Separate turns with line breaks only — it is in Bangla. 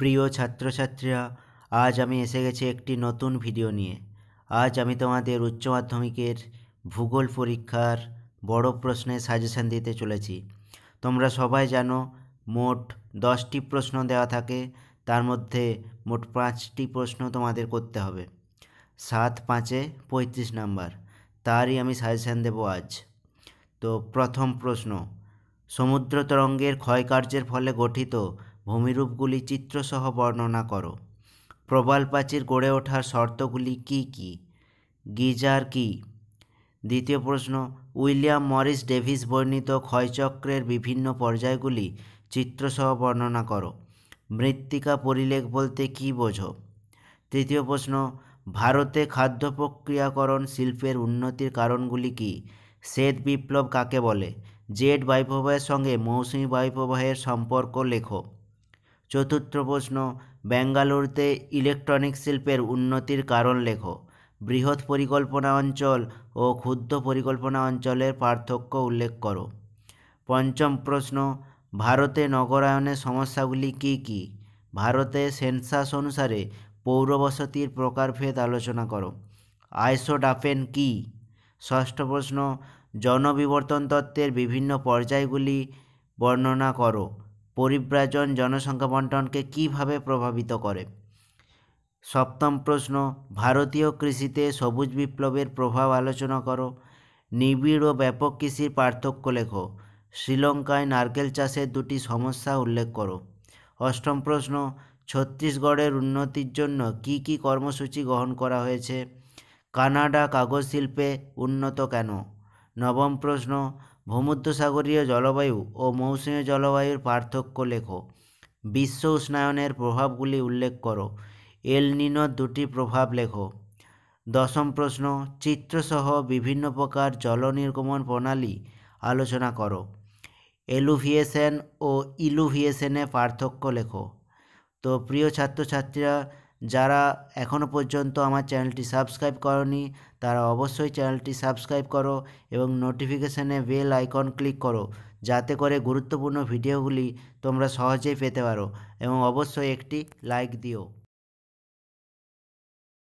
প্রিয় ছাত্রছাত্রীরা আজ আমি এসে গেছি একটি নতুন ভিডিও নিয়ে আজ আমি তোমাদের উচ্চ মাধ্যমিকের ভূগোল পরীক্ষার বড় প্রশ্নের সাজেশন দিতে চলেছি তোমরা সবাই জানো মোট দশটি প্রশ্ন দেওয়া থাকে তার মধ্যে মোট পাঁচটি প্রশ্ন তোমাদের করতে হবে সাত পাঁচে পঁয়ত্রিশ নাম্বার তারই আমি সাজেশান দেব আজ তো প্রথম প্রশ্ন সমুদ্র তরঙ্গের ক্ষয়কার্যের ফলে গঠিত ভূমিরূপগুলি চিত্রসহ বর্ণনা করো প্রবাল প্রাচীর গড়ে ওঠার শর্তগুলি কি কি গিজার কি দ্বিতীয় প্রশ্ন উইলিয়াম মরিস ডেভিস বর্ণিত ক্ষয়চক্রের বিভিন্ন পর্যায়গুলি চিত্রসহ বর্ণনা করো মৃত্তিকা পরিলেখ বলতে কি বোঝো তৃতীয় প্রশ্ন ভারতে খাদ্য প্রক্রিয়াকরণ শিল্পের উন্নতির কারণগুলি কি শ্বেত বিপ্লব কাকে বলে জেট বায়ুপ্রবাহের সঙ্গে মৌসুমি বায়ুপ্রবাহের সম্পর্ক লেখো চতুর্থ প্রশ্ন ব্যাঙ্গালোরতে ইলেকট্রনিক শিল্পের উন্নতির কারণ লেখো বৃহৎ পরিকল্পনা অঞ্চল ও ক্ষুদ্র পরিকল্পনা অঞ্চলের পার্থক্য উল্লেখ করো পঞ্চম প্রশ্ন ভারতে নগরায়নের সমস্যাগুলি কি কি ভারতে সেন্সাস অনুসারে পৌরবসতির প্রকারভেদ আলোচনা করো আইসোডাফেন কি ষষ্ঠ প্রশ্ন জনবিবর্তন তত্ত্বের বিভিন্ন পর্যায়গুলি বর্ণনা করো পরিব্রাজন জনসংখ্যা বন্টনকে কীভাবে প্রভাবিত করে সপ্তম প্রশ্ন ভারতীয় কৃষিতে সবুজ বিপ্লবের প্রভাব আলোচনা করো নিবিড় ও ব্যাপক কৃষির পার্থক্য লেখো শ্রীলঙ্কায় নারকেল চাষের দুটি সমস্যা উল্লেখ করো অষ্টম প্রশ্ন ছত্তিশগড়ের উন্নতির জন্য কি কি কর্মসূচি গ্রহণ করা হয়েছে কানাডা কাগজ শিল্পে উন্নত কেন নবম প্রশ্ন ভূমধ্যসাগরীয় জলবায়ু ও মৌসুমী জলবায়ুর পার্থক্য লেখো বিশ্ব উষ্ণায়নের প্রভাবগুলি উল্লেখ করো এল দুটি প্রভাব লেখো দশম প্রশ্ন চিত্রসহ বিভিন্ন প্রকার জল নির্গমন প্রণালী আলোচনা করো এলুভিয়েশন ও ইলুভিয়েশনে পার্থক্য লেখো তো প্রিয় ছাত্রছাত্রীরা যারা এখনও পর্যন্ত আমার চ্যানেলটি সাবস্ক্রাইব করনি তারা অবশ্যই চ্যানেলটি সাবস্ক্রাইব করো এবং নোটিফিকেশানে বেল আইকন ক্লিক করো যাতে করে গুরুত্বপূর্ণ ভিডিওগুলি তোমরা সহজেই পেতে পারো এবং অবশ্যই একটি লাইক দিও